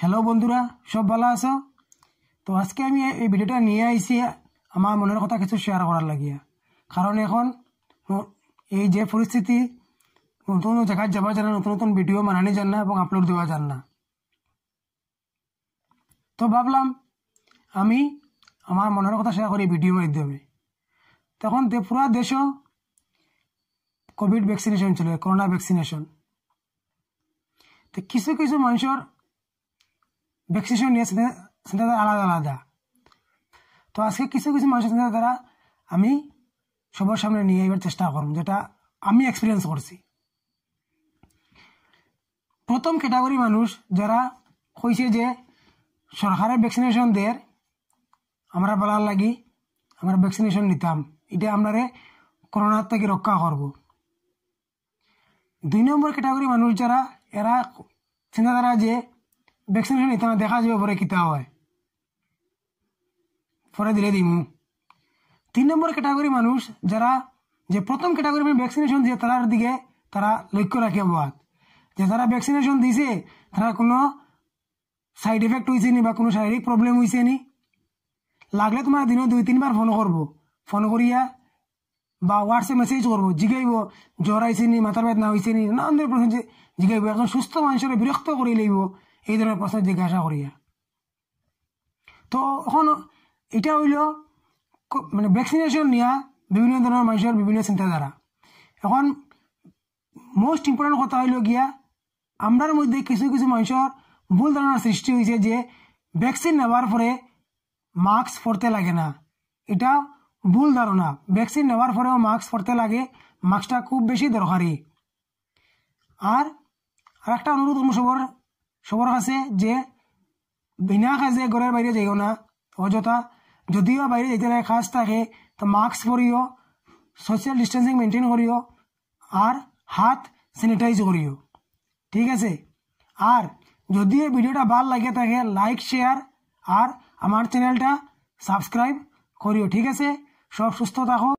hello বন্ধুরা সব ভালো আছো তো আজকে আমি এই ভিডিওটা নিয়ে আইসি আমার মনের কথা কিছু শেয়ার করার লাগিয়া কারণ এখন এই যে পরিস্থিতি নতুন নতুন জায়গায় যাওয়া যান না নতুন নতুন ভিডিও মানানি যান না এবং আপলোড দেওয়া যান না তো ভাবলাম আমি আমার মনের কথা শেয়ার করি ভিডিও মাধ্যমে তখন পুরা দেশও কোভিড ভ্যাকসিনেশন ছিল করোনা ভ্যাকসিনেশন তো কিছু কিছু মানুষের ভ্যাকসিনেশন নিয়ে চিন্তাধারা আলাদা আলাদা তো আজকে কিছু কিছু মানুষের চিন্তাধারা আমি সবার সামনে নিয়ে এবার চেষ্টা করব যেটা আমি এক্সপিরিয়েন্স করছি প্রথম ক্যাটাগরি মানুষ যারা কইছে যে সরকারের ভ্যাকসিনেশন দের আমরা বলার লাগি আমরা ভ্যাকসিনেশন নিতাম এটা আমরা করোনার থেকে রক্ষা করব দুই নম্বর ক্যাটাগরি মানুষ যারা এরা চিন্তাধারা যে ভ্যাকসিনেশন তোমার দেখা যাবে পরে কিতা হয় পরে দিলে দিমু তিন নম্বর ক্যাটাগরি মানুষ যারা যে প্রথম ক্যাটাগরি ভ্যাকসিনেশন দিয়ে তারার দিকে তারা লক্ষ্য রাখে বাদ যে তারা ভ্যাকসিনেশন দিছে তারা কোনো সাইড এফেক্ট হয়েছে নি বা কোনো শারীরিক প্রবলেম হয়েছে নি লাগলে তোমার দিনে দুই তিনবার ফোন করব ফোন করিয়া বা হোয়াটসঅ্যাপ মেসেজ করব জিগাইব জ্বর আইসে নি মাথার ব্যথা হয়েছে নি নানান ধরনের প্রশ্ন জিগাইব একজন সুস্থ মানুষের বিরক্ত করে লইব এই ধরনের প্রশ্ন জিজ্ঞাসা করিয়া তো এখন এটা হইল মানে ভ্যাকসিনেশন নিয়া বিভিন্ন ধরনের মানুষের বিভিন্ন চিন্তাধারা এখন মোস্ট ইম্পর্টেন্ট কথা হইল গিয়া আমরার মধ্যে কিছু কিছু মানুষের ভুল ধারণার সৃষ্টি হয়েছে যে ভ্যাকসিন নেওয়ার পরে মাস্ক পরতে লাগে না এটা ভুল ধারণা ভ্যাকসিন নেওয়ার পরেও মাস্ক পরতে লাগে মাস্কটা খুব বেশি দরকারি আর আর একটা অনুরোধ আমি সবার কাছে যে বিনা কাজে ঘরের বাইরে যাইও না অযথা যদিও বাইরে যেতে না কাজ থাকে তো মাস্ক পরিও সোশ্যাল ডিস্টেন্সিং মেনটেন করিও আর হাত স্যানিটাইজ করিও ঠিক আছে আর যদি এই ভিডিওটা ভাল লাগে থাকে লাইক শেয়ার আর আমার চ্যানেলটা সাবস্ক্রাইব করিও ঠিক আছে সব সুস্থ থাকো